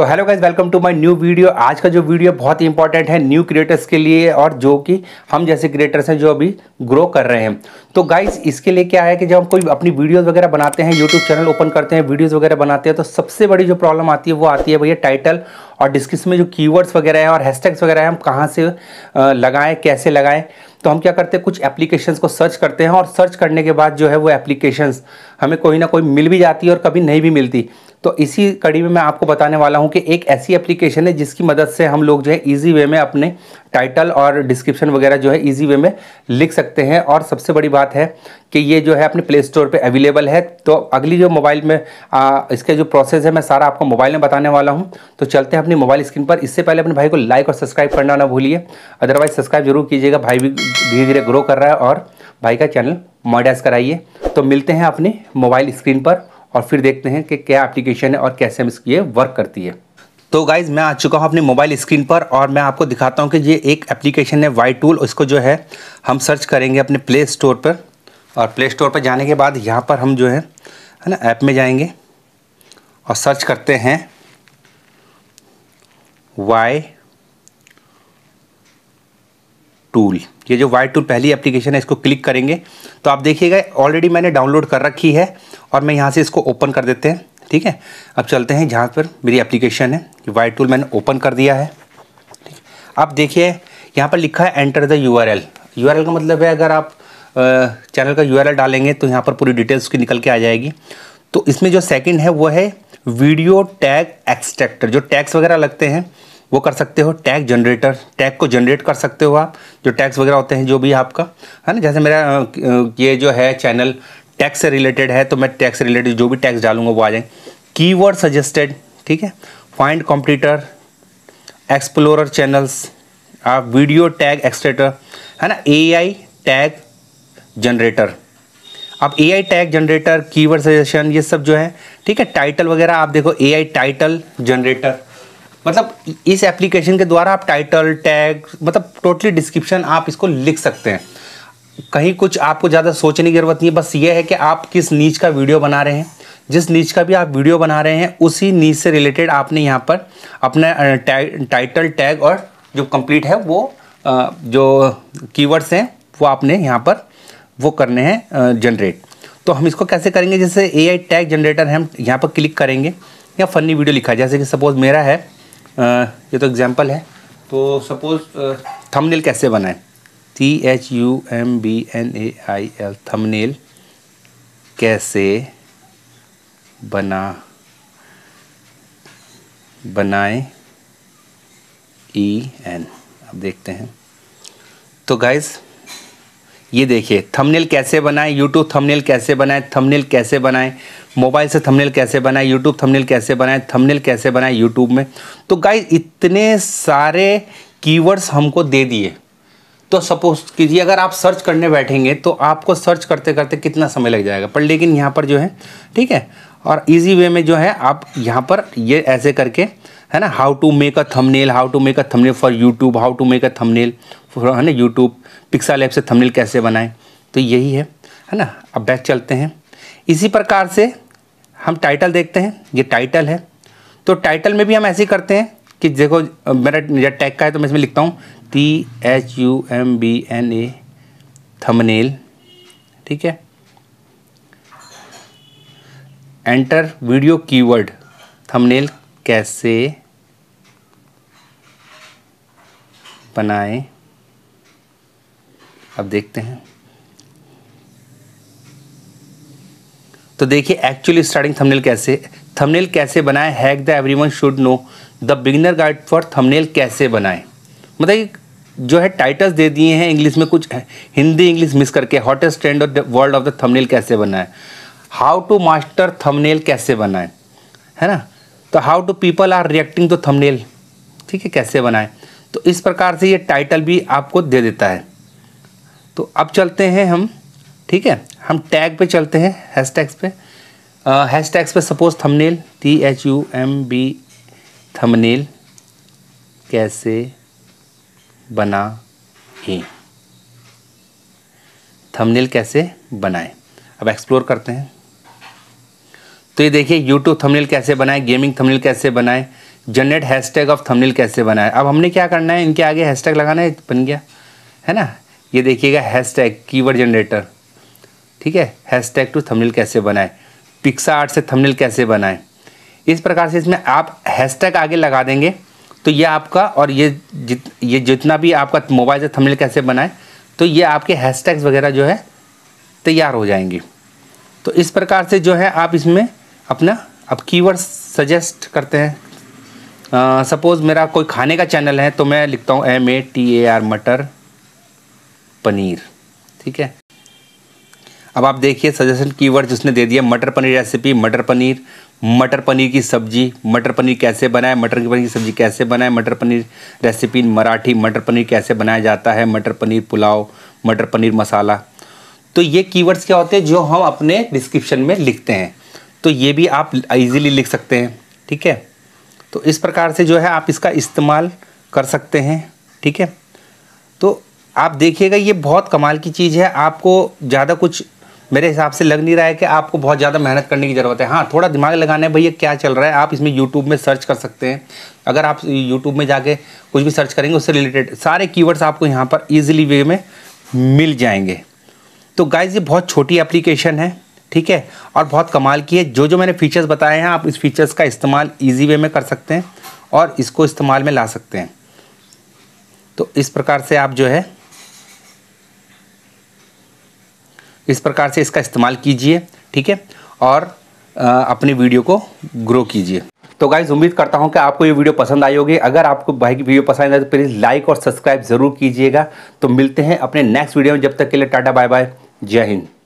तो hello guys welcome to my new video आज का जो वीडियो बहुत ही इंपॉर्टेंट है न्यू क्रिएटर्स के लिए और जो कि हम जैसे क्रिएटर्स हैं जो अभी ग्रो कर रहे हैं तो गाइज इसके लिए क्या है कि जब हम कोई अपनी वीडियोस वगैरह बनाते हैं यूट्यूब चैनल ओपन करते हैं वीडियोस वगैरह बनाते हैं तो सबसे बड़ी जो प्रॉब्लम आती है वो आती है भैया टाइटल और डिस्क्रिप्स में जो कीवर्ड्स वगैरह हैं और हैशटैग्स वगैरह हैं हम कहाँ से लगाएं कैसे लगाएं तो हम क्या करते हैं कुछ एप्लीकेशंस को सर्च करते हैं और सर्च करने के बाद जो है वो एप्लीकेशंस हमें कोई ना कोई मिल भी जाती है और कभी नहीं भी मिलती तो इसी कड़ी में मैं आपको बताने वाला हूं कि एक ऐसी एप्लीकेशन है जिसकी मदद से हम लोग जो है इजी वे में अपने टाइटल और डिस्क्रिप्शन वगैरह जो है इजी वे में लिख सकते हैं और सबसे बड़ी बात है कि ये जो है अपने प्ले स्टोर पर अवेलेबल है तो अगली जो मोबाइल में आ, इसके जो प्रोसेस है मैं सारा आपको मोबाइल में बताने वाला हूँ तो चलते हैं अपनी मोबाइल स्क्रीन पर इससे पहले अपने भाई को लाइक और सब्सक्राइब करना ना भूलिए अदरवाइज सब्सक्राइब जरूर कीजिएगा भाई भी धीरे धीरे ग्रो कर रहा है और भाई का चैनल मॉडर्स कराइए तो मिलते हैं अपने मोबाइल स्क्रीन पर और फिर देखते हैं कि क्या एप्लीकेशन है और कैसे हम इसकी ये वर्क करती है तो गाइज मैं आ चुका हूँ अपने मोबाइल स्क्रीन पर और मैं आपको दिखाता हूँ कि ये एक एप्लीकेशन है वाई टूल उसको जो है हम सर्च करेंगे अपने प्ले स्टोर पर और प्ले स्टोर पर जाने के बाद यहाँ पर हम जो है है ना ऐप में जाएंगे और सर्च करते हैं वाई टूल ये जो वाइट टूल पहली एप्लीकेशन है इसको क्लिक करेंगे तो आप देखिएगा ऑलरेडी मैंने डाउनलोड कर रखी है और मैं यहाँ से इसको ओपन कर देते हैं ठीक है अब चलते हैं जहाँ पर मेरी एप्लीकेशन है वाइट टूल मैंने ओपन कर दिया है ठीक आप देखिए यहाँ पर लिखा है enter the U R L U R L का मतलब है अगर आप चैनल का यू आर एल डालेंगे तो यहाँ पर पूरी डिटेल्स की निकल के आ जाएगी तो इसमें जो सेकंड है वो है वीडियो टैग एक्सट्रैक्टर जो टैग्स वगैरह लगते हैं वो कर सकते हो टैग जनरेटर टैग को जनरेट कर सकते हो आप जो टैग्स वगैरह होते हैं जो भी आपका है ना जैसे मेरा ये जो है चैनल टैक्स से रिलेटेड है तो मैं टैक्स से रिलेटेड जो भी टैक्स डालूंगा वो आ जाए कीवर्ड सजेस्टेड ठीक है फाइंड कॉम्पिटिटर एक्सप्लोरर चैनल्स आप वीडियो टैग एक्सट्रेटर है ना ए टैग जनरेटर अब A I tag generator keyword suggestion ये सब जो है ठीक है टाइटल वगैरह आप देखो ए आई टाइटल जनरेटर मतलब इस एप्लीकेशन के द्वारा आप टाइटल टैग मतलब टोटली डिस्क्रिप्शन आप इसको लिख सकते हैं कहीं कुछ आपको ज़्यादा सोचने की ज़रूरत नहीं है बस ये है कि आप किस नीच का वीडियो बना रहे हैं जिस नीच का भी आप वीडियो बना रहे हैं उसी नीच से रिलेटेड आपने यहाँ पर अपना टाइटल टैग और जो कंप्लीट है वो जो कीवर्ड्स हैं वो आपने यहाँ पर वो करने हैं जनरेट तो हम इसको कैसे करेंगे जैसे ए टैग जनरेटर है हम यहाँ पर क्लिक करेंगे या फ़नी वीडियो लिखा है जैसे कि सपोज़ मेरा है ये तो एग्जाम्पल है तो सपोज थंबनेल कैसे बनाए T H U M B N A I L thumbnail कैसे बना बनाए ई e एन अब देखते हैं तो गाइज़ ये देखिए थंबनेल कैसे बनाएं यूट्यूब थंबनेल कैसे बनाएं थंबनेल कैसे बनाएं मोबाइल से थंबनेल कैसे बनाएं यूट्यूब थंबनेल कैसे बनाएं थंबनेल कैसे बनाएं यूट्यूब में तो गाइज इतने सारे कीवर्ड्स हमको दे दिए तो सपोज कीजिए अगर आप सर्च करने बैठेंगे तो आपको सर्च करते करते कितना समय लग जाएगा पर लेकिन यहाँ पर जो है ठीक है और ईजी वे में जो है आप यहाँ पर ये ऐसे करके है ना how to make a thumbnail how to make a thumbnail for YouTube how to make a thumbnail है ना यूट्यूब पिक्सल ऐप से थंबनेल कैसे बनाएं तो यही है है ना अब बैक चलते हैं इसी प्रकार से हम टाइटल देखते हैं ये टाइटल है तो टाइटल में भी हम ऐसे करते हैं कि देखो मेरा यह टैग का है तो मैं इसमें लिखता हूँ T H U M B N A thumbnail ठीक है एंटर वीडियो कीवर्ड थंबनेल कैसे बनाए अब देखते हैं तो देखिए एक्चुअली स्टार्टिंग थंबनेल कैसे थंबनेल कैसे बनाए hack the everyone should know the beginner guide for thumbnail कैसे बनाए मतलब जो है टाइटल्स दे दिए हैं इंग्लिश में कुछ हिंदी इंग्लिश मिस करके hottest trend of world of the thumbnail कैसे बनाए हाउ टू मास्टर थंबनेल कैसे बनाए है ना तो how to people are reacting to thumbnail ठीक है कैसे बनाए तो इस प्रकार से ये टाइटल भी आपको दे देता है तो अब चलते हैं हम ठीक है हम टैग पे चलते हैं हैश टैग्स पे हैश टैग्स पे suppose thumbnail T H U M B thumbnail कैसे बना ही थमनेल कैसे बनाएं अब एक्सप्लोर करते हैं तो ये देखिए यूट्यूब थमनेल कैसे बनाएं गेमिंग थमनेल कैसे बनाएं जनरेट हैशटैग ऑफ थंबनेल कैसे बनाए अब हमने क्या करना है इनके आगे हैशटैग लगाना है बन गया है ना ये देखिएगा हैशटैग कीवर्ड जनरेटर ठीक है हैशटैग टू थंबनेल कैसे बनाए पिक्सा आर्ट से थंबनेल कैसे बनाए इस प्रकार से इसमें आप हैशटैग आगे लगा देंगे तो ये आपका और ये जित ये जितना भी आपका मोबाइल से थंबनेल कैसे बनाए तो ये आपके हैशटैग्स वगैरह जो है तैयार हो जाएंगे तो इस प्रकार से जो है आप इसमें अपना अब कीवर्ड सजेस्ट करते हैं सपोज़ मेरा कोई खाने का चैनल है तो मैं लिखता हूँ M A T A R matar paneer ठीक है अब आप देखिए सजेशन कीवर्ड जिसने दे दिया मटर पनीर रेसिपी मटर पनीर मटर पनीर की सब्जी मटर पनीर कैसे बनाए मटर पनीर की सब्जी कैसे बनाए मटर पनीर रेसिपी मराठी मटर पनीर कैसे बनाया जाता है मटर पनीर पुलाव मटर पनीर मसाला तो ये कीवर्ड्स क्या होते हैं जो हम अपने डिस्क्रिप्शन में लिखते हैं तो ये भी आप इजीली लिख सकते हैं ठीक है तो इस प्रकार से जो है आप इसका इस्तेमाल कर सकते हैं ठीक है तो आप देखिएगा ये बहुत कमाल की चीज़ है आपको ज़्यादा कुछ मेरे हिसाब से लग नहीं रहा है कि आपको बहुत ज़्यादा मेहनत करने की ज़रूरत है हाँ थोड़ा दिमाग लगाना है भैया क्या चल रहा है आप इसमें यूट्यूब में सर्च कर सकते हैं अगर आप यूट्यूब में जाके कुछ भी सर्च करेंगे उससे रिलेटेड सारे कीवर्ड्स आपको यहाँ पर ईजिली वे में मिल जाएंगे तो गाइज ये बहुत छोटी एप्लीकेशन है ठीक है और बहुत कमाल की है जो जो मैंने फीचर्स बताए हैं आप इस फीचर्स का इस्तेमाल ईजी वे में कर सकते हैं और इसको इस्तेमाल में ला सकते हैं तो इस प्रकार से आप जो है इस प्रकार से इसका इस्तेमाल कीजिए ठीक है और अपने वीडियो को ग्रो कीजिए तो गाइज उम्मीद करता हूं कि आपको ये वीडियो पसंद आई होगी अगर आपको भाई की वीडियो पसंद आए तो प्लीज़ लाइक और सब्सक्राइब ज़रूर कीजिएगा तो मिलते हैं अपने नेक्स्ट वीडियो में जब तक के लिए टाटा बाय बाय जय हिंद